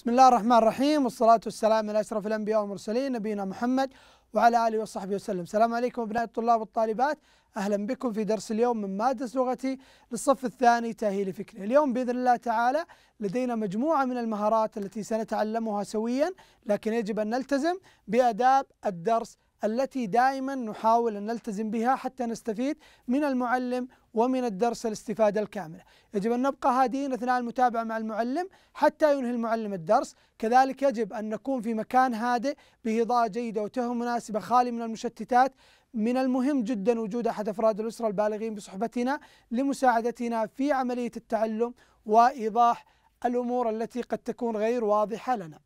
بسم الله الرحمن الرحيم والصلاة والسلام على أشرف الأنبياء والمرسلين نبينا محمد وعلى آله وصحبه وسلم السلام عليكم أبناء الطلاب والطالبات أهلا بكم في درس اليوم من مادة لغتي للصف الثاني تأهيل فكري اليوم بإذن الله تعالى لدينا مجموعة من المهارات التي سنتعلمها سويا لكن يجب أن نلتزم بأداب الدرس التي دائما نحاول أن نلتزم بها حتى نستفيد من المعلم ومن الدرس الاستفادة الكاملة يجب أن نبقى هادئين أثناء المتابعة مع المعلم حتى ينهي المعلم الدرس كذلك يجب أن نكون في مكان هادئ بإضاءة جيدة وتهم مناسبة خالي من المشتتات من المهم جدا وجود أحد أفراد الأسرة البالغين بصحبتنا لمساعدتنا في عملية التعلم وإيضاح الأمور التي قد تكون غير واضحة لنا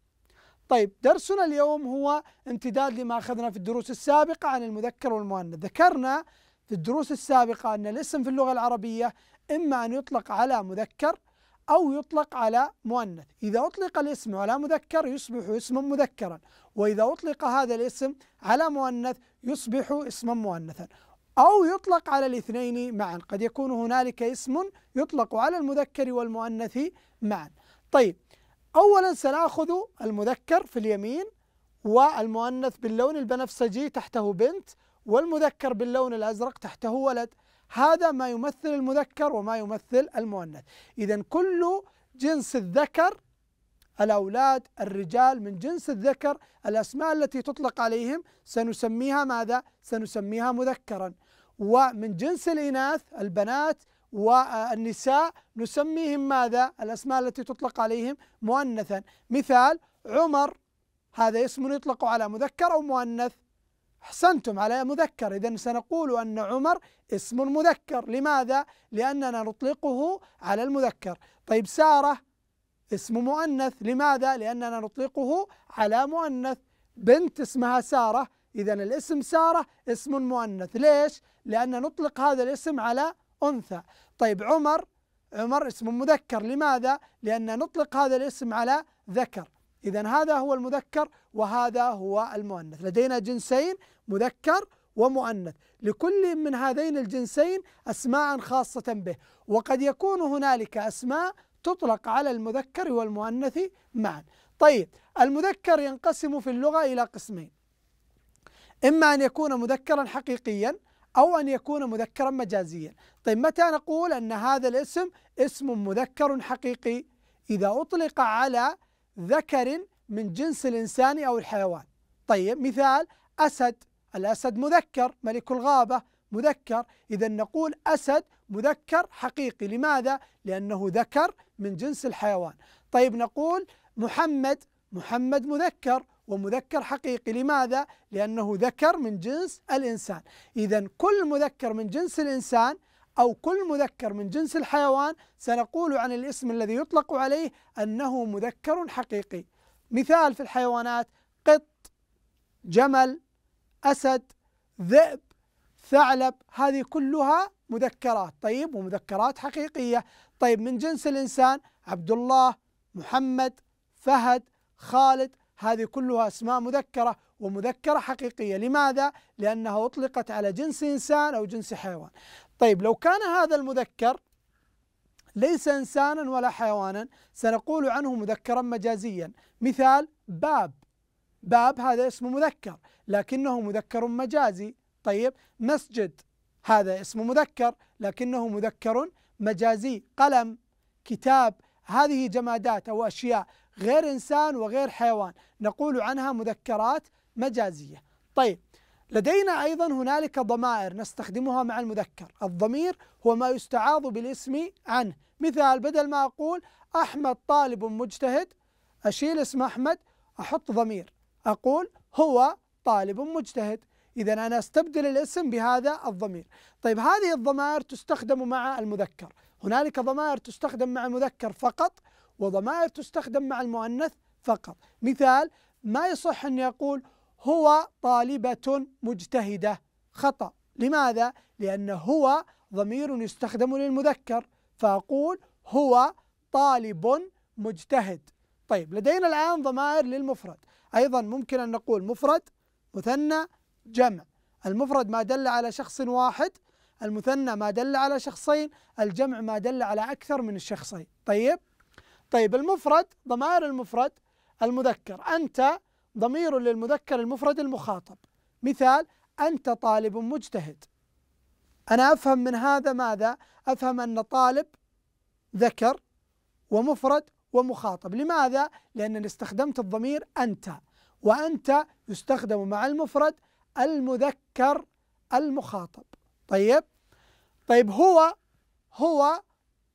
طيب درسنا اليوم هو امتداد لما أخذنا في الدروس السابقة عن المذكر والمؤنث ذكرنا في الدروس السابقة أن الاسم في اللغة العربية إما أن يطلق على مذكر أو يطلق على مؤنث إذا أطلق الاسم على مذكر يصبح اسما مذكرا وإذا أطلق هذا الاسم على مؤنث يصبح اسما مؤنثا أو يطلق على الاثنين معا قد يكون هنالك اسم يطلق على المذكر والمؤنث معا طيب أولا سنأخذ المذكر في اليمين والمؤنث باللون البنفسجي تحته بنت والمذكر باللون الأزرق تحته ولد هذا ما يمثل المذكر وما يمثل المؤنث إذا كل جنس الذكر الأولاد الرجال من جنس الذكر الأسماء التي تطلق عليهم سنسميها ماذا؟ سنسميها مذكرا ومن جنس الإناث البنات والنساء نسميهم ماذا الأسماء التي تطلق عليهم مؤنثا مثال عمر هذا اسم يطلق على مذكر أو مؤنث أحسنتم على مذكر إذا سنقول أن عمر اسم مذكر لماذا؟ لأننا نطلقه على المذكر طيب سارة اسم مؤنث لماذا؟ لأننا نطلقه على مؤنث بنت اسمها سارة إذا الاسم سارة اسم مؤنث ليش؟ لأن نطلق هذا الاسم على أنثى طيب عمر عمر اسم مذكر لماذا؟ لأن نطلق هذا الاسم على ذكر إذا هذا هو المذكر وهذا هو المؤنث لدينا جنسين مذكر ومؤنث لكل من هذين الجنسين أسماء خاصة به وقد يكون هنالك أسماء تطلق على المذكر والمؤنث معا طيب المذكر ينقسم في اللغة إلى قسمين إما أن يكون مذكرا حقيقيا أو أن يكون مذكرا مجازيا طيب متى نقول أن هذا الاسم اسم مذكر حقيقي إذا أطلق على ذكر من جنس الإنسان أو الحيوان طيب مثال أسد الأسد مذكر ملك الغابة مذكر إذا نقول أسد مذكر حقيقي لماذا؟ لأنه ذكر من جنس الحيوان طيب نقول محمد محمد مذكر ومذكر حقيقي لماذا؟ لأنه ذكر من جنس الإنسان إذا كل مذكر من جنس الإنسان أو كل مذكر من جنس الحيوان سنقول عن الاسم الذي يطلق عليه أنه مذكر حقيقي مثال في الحيوانات قط جمل أسد ذئب ثعلب هذه كلها مذكرات طيب ومذكرات حقيقية طيب من جنس الإنسان عبد الله محمد فهد خالد هذه كلها أسماء مذكرة ومذكرة حقيقية لماذا؟ لأنها أطلقت على جنس إنسان أو جنس حيوان طيب لو كان هذا المذكر ليس إنسانا ولا حيوانا سنقول عنه مذكرا مجازيا مثال باب باب هذا اسم مذكر لكنه مذكر مجازي طيب مسجد هذا اسم مذكر لكنه مذكر مجازي قلم كتاب هذه جمادات أو أشياء غير إنسان وغير حيوان نقول عنها مذكرات مجازية طيب لدينا أيضا هنالك ضمائر نستخدمها مع المذكر الضمير هو ما يستعاض بالاسم عنه مثال بدل ما أقول أحمد طالب مجتهد أشيل اسم أحمد أحط ضمير أقول هو طالب مجتهد إذا أنا أستبدل الاسم بهذا الضمير طيب هذه الضمائر تستخدم مع المذكر هنالك ضمائر تستخدم مع المذكر فقط وضمائر تستخدم مع المؤنث فقط مثال ما يصح أن يقول هو طالبة مجتهدة خطأ لماذا؟ لأن هو ضمير يستخدم للمذكر فأقول هو طالب مجتهد طيب لدينا الآن ضمائر للمفرد أيضا ممكن أن نقول مفرد مثنى جمع المفرد ما دل على شخص واحد المثنى ما دل على شخصين الجمع ما دل على أكثر من الشخصين طيب طيب المفرد ضمائر المفرد المذكر أنت ضمير للمذكر المفرد المخاطب مثال أنت طالب مجتهد أنا أفهم من هذا ماذا؟ أفهم أن طالب ذكر ومفرد ومخاطب لماذا؟ لأنني استخدمت الضمير أنت وأنت يستخدم مع المفرد المذكر المخاطب طيب طيب هو هو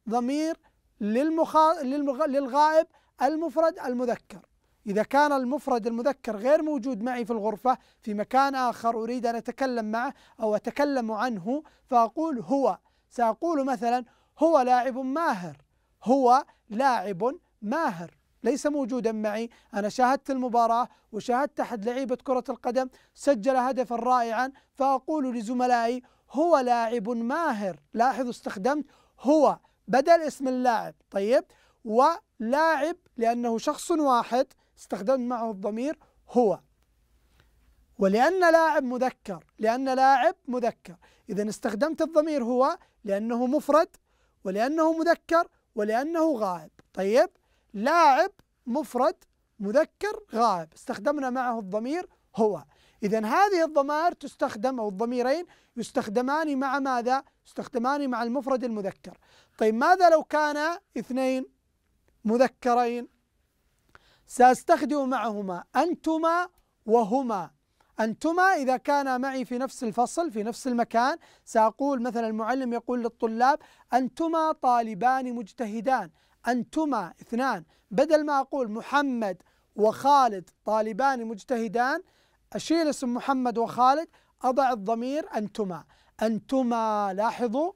ضمير للمخا... للمغ... للغائب المفرد المذكر إذا كان المفرد المذكر غير موجود معي في الغرفة في مكان آخر أريد أن أتكلم معه أو أتكلم عنه فأقول هو سأقول مثلا هو لاعب ماهر هو لاعب ماهر ليس موجودا معي أنا شاهدت المباراة وشاهدت أحد لعيبة كرة القدم سجل هدفا رائعا فأقول لزملائي هو لاعب ماهر لاحظوا استخدمت هو بدل اسم اللاعب طيب ولاعب لأنه شخص واحد استخدمت معه الضمير هو ولأن لاعب مذكر لأن لاعب مذكر إذا استخدمت الضمير هو لأنه مفرد ولأنه مذكر ولأنه غائب طيب لاعب مفرد مذكر غائب استخدمنا معه الضمير هو إذا هذه الضمائر تستخدم أو الضميرين يستخدمان مع ماذا؟ يستخدمان مع المفرد المذكر طيب ماذا لو كان اثنين مذكرين سأستخدم معهما أنتما وهما أنتما إذا كان معي في نفس الفصل في نفس المكان سأقول مثلا المعلم يقول للطلاب أنتما طالبان مجتهدان أنتما اثنان بدل ما أقول محمد وخالد طالبان مجتهدان أشيل اسم محمد وخالد أضع الضمير أنتما أنتما لاحظوا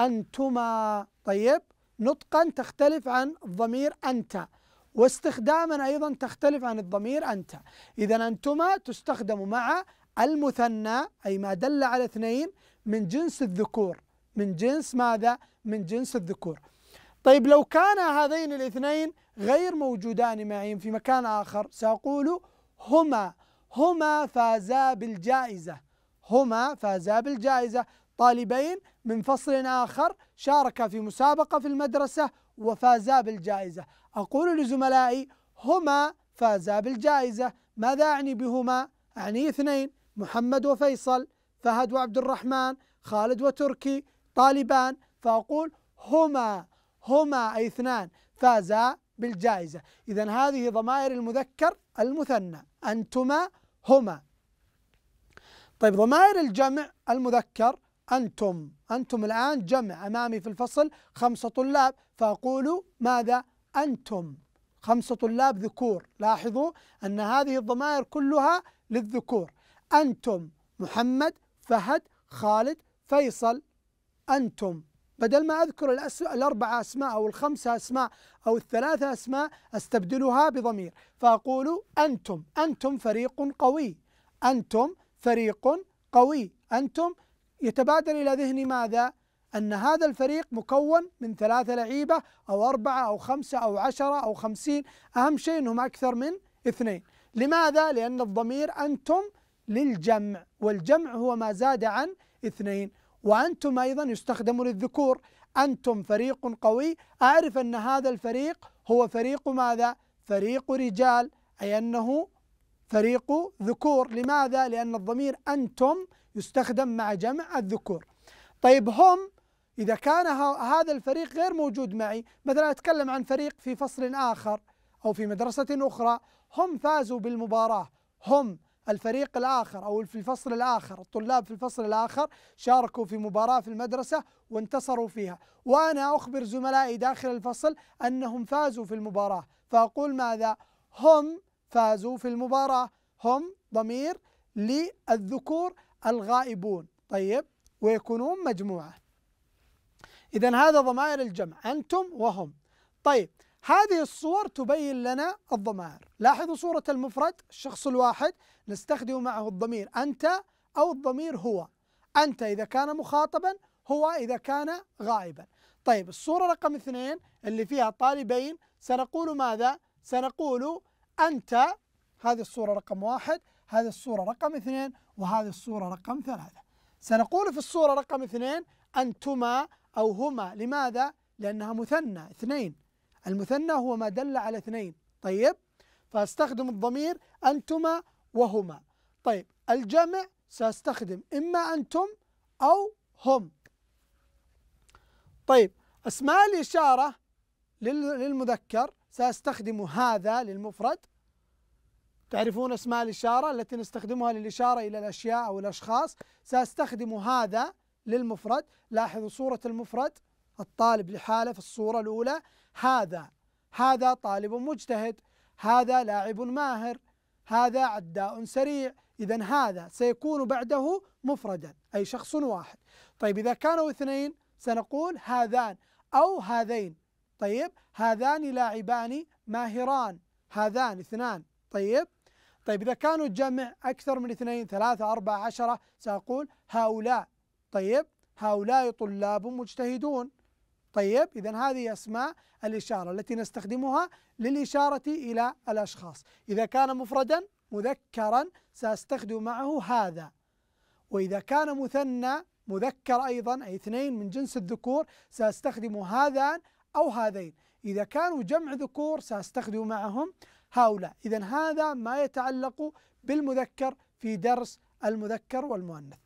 أنتما طيب نطقا تختلف عن الضمير أنت واستخداما أيضا تختلف عن الضمير أنت إذا أنتما تستخدم مع المثنى أي ما دل على اثنين من جنس الذكور من جنس ماذا؟ من جنس الذكور طيب لو كان هذين الاثنين غير موجودان معي في مكان آخر سأقول هما هما فازا بالجائزة هما فازا بالجائزة طالبين من فصل آخر شاركا في مسابقة في المدرسة وفازا بالجائزة أقول لزملائي هما فازا بالجائزة ماذا أعني بهما؟ أعني اثنين محمد وفيصل فهد وعبد الرحمن خالد وتركي طالبان فأقول هما هما أي اثنان فازا بالجائزة إذا هذه ضمائر المذكر المثنى أنتما هما طيب ضمائر الجمع المذكر أنتم أنتم الآن جمع أمامي في الفصل خمسة طلاب فأقول ماذا أنتم خمسة طلاب ذكور لاحظوا أن هذه الضمائر كلها للذكور أنتم محمد فهد خالد فيصل أنتم بدل ما أذكر الأس... الأربعة أسماء أو الخمسة أسماء أو الثلاثة أسماء أستبدلها بضمير فأقول أنتم أنتم فريق قوي أنتم فريق قوي أنتم يتبادر إلى ذهني ماذا؟ أن هذا الفريق مكون من ثلاثة لعيبة أو أربعة أو خمسة أو عشرة أو خمسين أهم شيء أنهم أكثر من اثنين لماذا؟ لأن الضمير أنتم للجمع والجمع هو ما زاد عن اثنين وأنتم أيضا يستخدم للذكور أنتم فريق قوي أعرف أن هذا الفريق هو فريق ماذا؟ فريق رجال أي أنه فريق ذكور لماذا؟ لأن الضمير أنتم يستخدم مع جمع الذكور طيب هم إذا كان هذا الفريق غير موجود معي مثلا أتكلم عن فريق في فصل آخر أو في مدرسة أخرى هم فازوا بالمباراة هم الفريق الآخر أو في الفصل الآخر الطلاب في الفصل الآخر شاركوا في مباراة في المدرسة وانتصروا فيها وأنا أخبر زملائي داخل الفصل أنهم فازوا في المباراة فأقول ماذا هم فازوا في المباراة هم ضمير للذكور الغائبون طيب ويكونون مجموعة إذا هذا ضمائر الجمع أنتم وهم طيب هذه الصور تبين لنا الضمائر لاحظوا صورة المفرد الشخص الواحد نستخدم معه الضمير أنت أو الضمير هو أنت إذا كان مخاطبا هو إذا كان غائبا طيب الصورة رقم اثنين اللي فيها طالبين سنقول ماذا؟ سنقول أنت هذه الصورة رقم واحد هذه الصورة رقم اثنين وهذه الصورة رقم ثلاثة سنقول في الصورة رقم اثنين أنتما أو هما لماذا؟ لأنها مثنى اثنين المثنى هو ما دل على اثنين طيب فاستخدم الضمير أنتما وهما طيب الجمع سأستخدم إما أنتم أو هم طيب أسماء الإشارة للمذكر سأستخدم هذا للمفرد تعرفون أسماء الإشارة التي نستخدمها للإشارة إلى الأشياء أو الأشخاص سأستخدم هذا للمفرد لاحظوا صورة المفرد الطالب لحاله في الصورة الأولى هذا هذا طالب مجتهد هذا لاعب ماهر هذا عداء سريع إذا هذا سيكون بعده مفردا أي شخص واحد طيب إذا كانوا اثنين سنقول هذان أو هذين طيب هذان لاعبان ماهران هذان اثنان طيب طيب إذا كانوا الجمع أكثر من اثنين ثلاثة أربعة عشرة سأقول هؤلاء طيب هؤلاء طلاب مجتهدون طيب إذا هذه أسماء الإشارة التي نستخدمها للإشارة إلى الأشخاص إذا كان مفردا مذكرا سأستخدم معه هذا وإذا كان مثنى مذكر أيضا أي اثنين من جنس الذكور سأستخدم هذان أو هذين إذا كانوا جمع ذكور سأستخدم معهم هؤلاء إذا هذا ما يتعلق بالمذكر في درس المذكر والمؤنث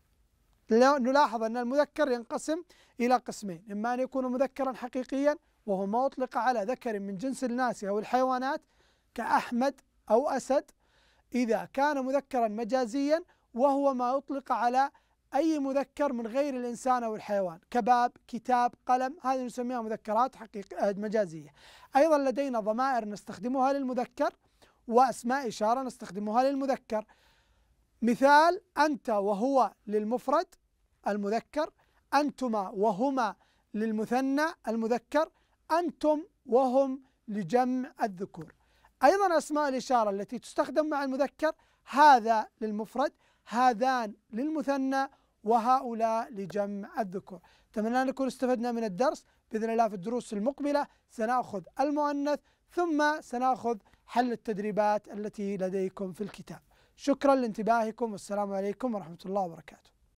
نلاحظ أن المذكر ينقسم إلى قسمين إما أن يكون مذكرا حقيقيا وهو ما أطلق على ذكر من جنس الناس أو الحيوانات كأحمد أو أسد إذا كان مذكرا مجازيا وهو ما أطلق على أي مذكر من غير الإنسان أو الحيوان كباب كتاب قلم هذه نسميها مذكرات حقيقة آه، مجازية أيضا لدينا ضمائر نستخدمها للمذكر وأسماء إشارة نستخدمها للمذكر مثال أنت وهو للمفرد المذكر أنتما وهما للمثنى المذكر أنتم وهم لجمع الذكور أيضا أسماء الإشارة التي تستخدم مع المذكر هذا للمفرد هذان للمثنى وهؤلاء لجمع الذكور أتمنى أن نكون استفدنا من الدرس بإذن الله في الدروس المقبلة سنأخذ المؤنث ثم سنأخذ حل التدريبات التي لديكم في الكتاب شكرا لانتباهكم والسلام عليكم ورحمة الله وبركاته